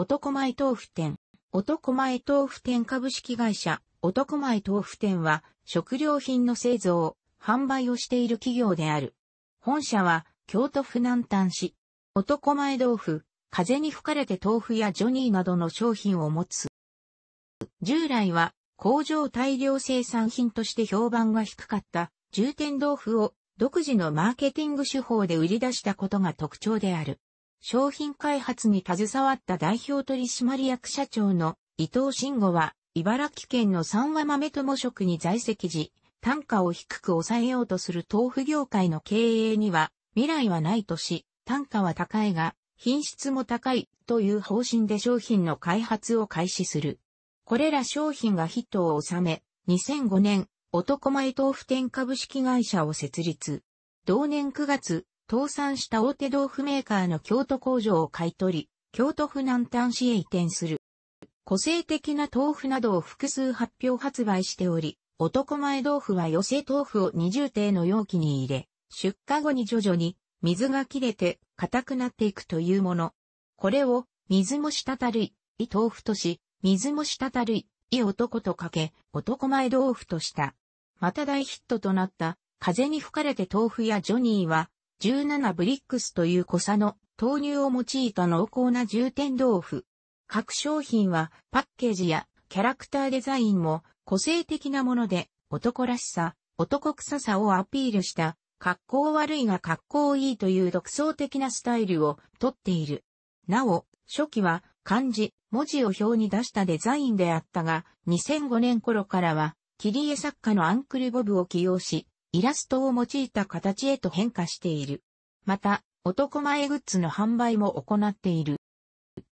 男前豆腐店。男前豆腐店株式会社、男前豆腐店は、食料品の製造、販売をしている企業である。本社は、京都府南丹市。男前豆腐、風に吹かれて豆腐やジョニーなどの商品を持つ。従来は、工場大量生産品として評判が低かった、重点豆腐を、独自のマーケティング手法で売り出したことが特徴である。商品開発に携わった代表取締役社長の伊藤慎吾は、茨城県の三和豆友食に在籍時、単価を低く抑えようとする豆腐業界の経営には未来はないとし、単価は高いが、品質も高いという方針で商品の開発を開始する。これら商品がヒットを収め、2005年、男前豆腐店株式会社を設立。同年9月、倒産した大手豆腐メーカーの京都工場を買い取り、京都府南端市へ移転する。個性的な豆腐などを複数発表発売しており、男前豆腐は寄せ豆腐を二重定の容器に入れ、出荷後に徐々に水が切れて硬くなっていくというもの。これを水もしたたるい、い豆腐とし、水もしたたるい、い男とかけ、男前豆腐とした。また大ヒットとなった、風に吹かれて豆腐やジョニーは、17ブリックスという小さの豆乳を用いた濃厚な重点豆腐。各商品はパッケージやキャラクターデザインも個性的なもので男らしさ、男臭さをアピールした格好悪いが格好いいという独創的なスタイルをとっている。なお、初期は漢字、文字を表に出したデザインであったが、2005年頃からは、切り絵作家のアンクルボブを起用し、イラストを用いた形へと変化している。また、男前グッズの販売も行っている。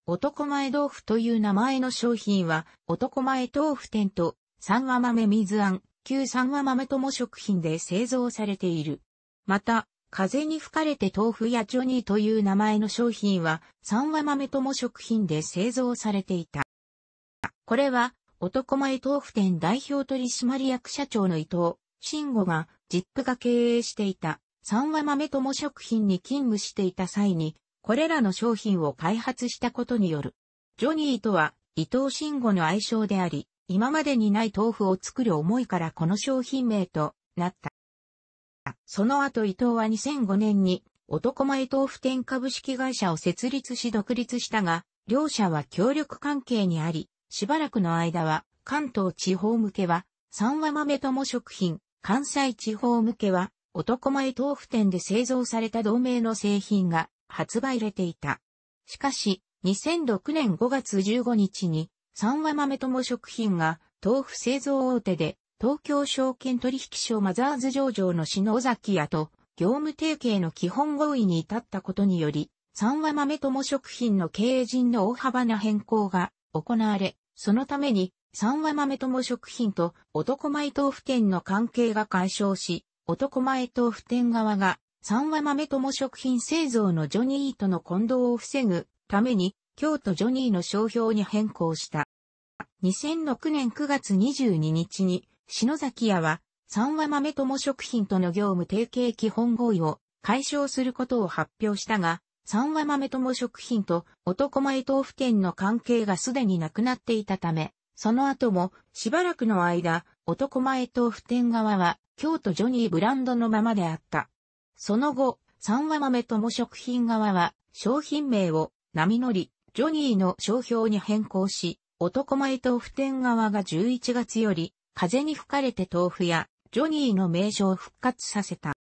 男前豆腐という名前の商品は、男前豆腐店と、三和豆水庵、旧三和豆とも食品で製造されている。また、風に吹かれて豆腐やジョニーという名前の商品は、三和豆とも食品で製造されていた。これは、男前豆腐店代表取締役社長の伊藤、慎吾が、ジップが経営していた三和豆友食品に勤務していた際に、これらの商品を開発したことによる。ジョニーとは伊藤慎吾の愛称であり、今までにない豆腐を作る思いからこの商品名となった。その後伊藤は2005年に男前豆腐店株式会社を設立し独立したが、両社は協力関係にあり、しばらくの間は関東地方向けは三和豆友食品、関西地方向けは、男前豆腐店で製造された同名の製品が発売れていた。しかし、2006年5月15日に、三和豆友食品が、豆腐製造大手で、東京証券取引所マザーズ上場の篠崎屋と、業務提携の基本合意に至ったことにより、三和豆友食品の経営陣の大幅な変更が行われ、そのために三和豆友食品と男前豆腐店の関係が解消し、男前豆腐店側が三和豆友食品製造のジョニーとの混同を防ぐために、京都ジョニーの商標に変更した。2006年9月22日に、篠崎屋は、三和豆友食品との業務提携基本合意を解消することを発表したが、三和豆友食品と男前豆腐店の関係がすでになくなっていたため、その後も、しばらくの間、男前と普天側は、京都ジョニーブランドのままであった。その後、三和豆とも食品側は、商品名を、波乗り、ジョニーの商標に変更し、男前と普天側が11月より、風に吹かれて豆腐や、ジョニーの名称を復活させた。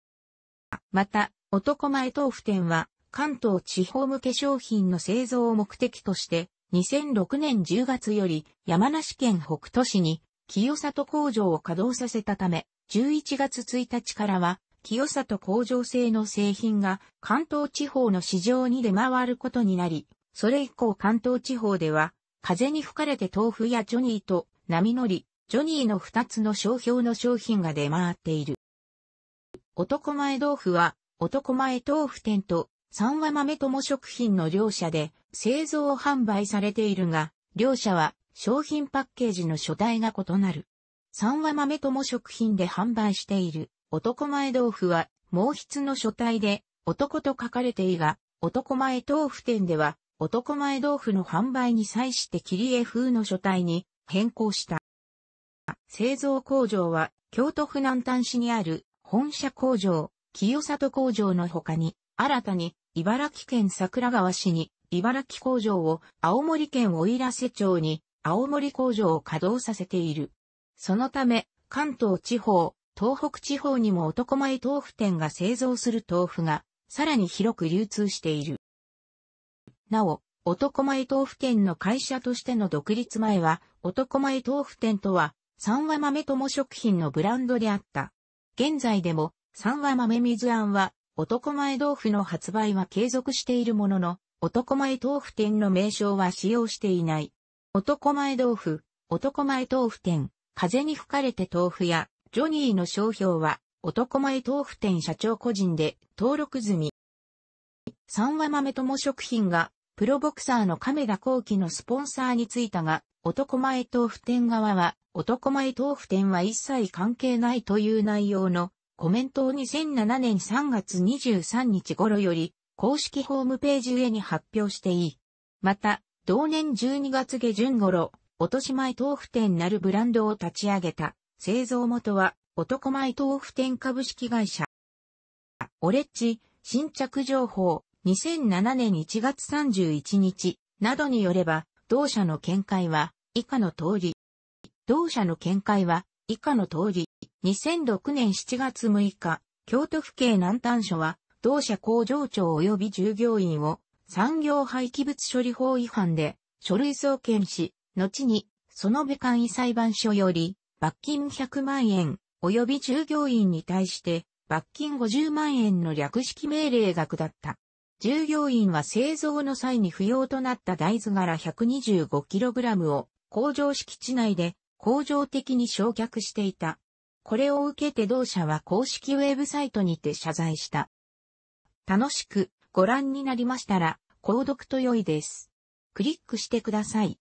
また、男前豆腐店は、関東地方向け商品の製造を目的として、2006年10月より山梨県北都市に清里工場を稼働させたため、11月1日からは清里工場製の製品が関東地方の市場に出回ることになり、それ以降関東地方では、風に吹かれて豆腐やジョニーと波乗り、ジョニーの2つの商標の商品が出回っている。男前豆腐は、男前豆腐店と三和豆友食品の両社で製造販売されているが、両社は商品パッケージの書体が異なる。三和豆友食品で販売している男前豆腐は毛筆の書体で男と書かれていが、男前豆腐店では男前豆腐の販売に際して切り絵風の書体に変更した。製造工場は京都府南端市にある本社工場、清里工場の他に新たに、茨城県桜川市に、茨城工場を、青森県奥入瀬町に、青森工場を稼働させている。そのため、関東地方、東北地方にも男前豆腐店が製造する豆腐が、さらに広く流通している。なお、男前豆腐店の会社としての独立前は、男前豆腐店とは、三和豆友食品のブランドであった。現在でも、三和豆水庵は、男前豆腐の発売は継続しているものの、男前豆腐店の名称は使用していない。男前豆腐、男前豆腐店、風に吹かれて豆腐や、ジョニーの商標は、男前豆腐店社長個人で登録済み。三和豆友食品が、プロボクサーの亀田光輝のスポンサーについたが、男前豆腐店側は、男前豆腐店は一切関係ないという内容のコメントを2007年3月23日頃より公式ホームページ上に発表していい。また、同年12月下旬頃、落とし前豆腐店なるブランドを立ち上げた。製造元は、男前豆腐店株式会社。オレッジ、新着情報、2007年1月31日、などによれば、同社の見解は、以下の通り。同社の見解は、以下の通り、2006年7月6日、京都府警南丹署は、同社工場長及び従業員を産業廃棄物処理法違反で書類送検し、後にその部簡易裁判所より罰金100万円及び従業員に対して罰金50万円の略式命令額だった。従業員は製造の際に不要となった大豆柄 125kg を工場敷地内で恒常的に焼却していた。これを受けて同社は公式ウェブサイトにて謝罪した。楽しくご覧になりましたら、購読と良いです。クリックしてください。